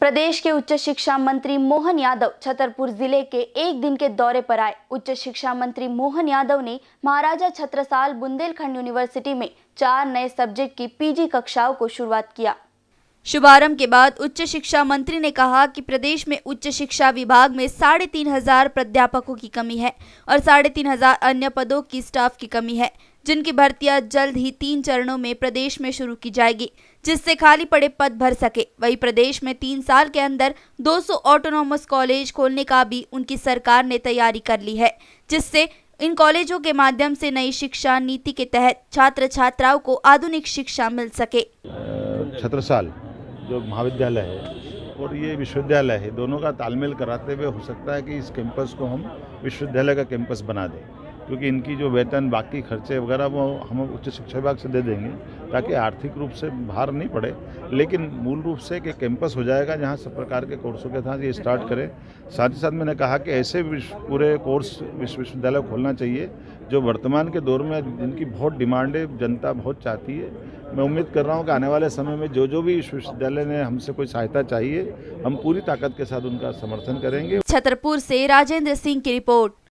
प्रदेश के उच्च शिक्षा मंत्री मोहन यादव छतरपुर जिले के एक दिन के दौरे पर आए उच्च शिक्षा मंत्री मोहन यादव ने महाराजा छत्रसाल बुंदेलखंड यूनिवर्सिटी में चार नए सब्जेक्ट की पीजी कक्षाओं को शुरुआत किया शुभारंभ के बाद उच्च शिक्षा मंत्री ने कहा कि प्रदेश में उच्च शिक्षा विभाग में साढ़े तीन हजार प्राध्यापकों की कमी है और साढ़े तीन हजार अन्य पदों की स्टाफ की कमी है जिनकी भर्तियां जल्द ही तीन चरणों में प्रदेश में शुरू की जाएगी जिससे खाली पड़े पद भर सके वहीं प्रदेश में तीन साल के अंदर 200 ऑटोनोमस कॉलेज खोलने का भी उनकी सरकार ने तैयारी कर ली है जिससे इन कॉलेजों के माध्यम से नई शिक्षा नीति के तहत छात्र छात्राओं को आधुनिक शिक्षा मिल सके साल जो महाविद्यालय है और ये विश्वविद्यालय है दोनों का तालमेल कराते हुए हो सकता है कि इस कैंपस को हम विश्वविद्यालय का कैंपस बना दें क्योंकि इनकी जो वेतन बाकी खर्चे वगैरह वो हम उच्च शिक्षा विभाग से दे देंगे ताकि आर्थिक रूप से भार नहीं पड़े लेकिन मूल रूप से कि कैंपस हो जाएगा जहाँ सब प्रकार के कोर्सों के साथ ये स्टार्ट करें साथ ही साथ मैंने कहा कि ऐसे पूरे कोर्स विश्वविद्यालय खोलना चाहिए जो वर्तमान के दौर में जिनकी बहुत डिमांड है जनता बहुत चाहती है मैं उम्मीद कर रहा हूँ कि आने वाले समय में जो जो भी विश्वविद्यालय ने हमसे कोई सहायता चाहिए हम पूरी ताकत के साथ उनका समर्थन करेंगे छतरपुर से राजेंद्र सिंह की रिपोर्ट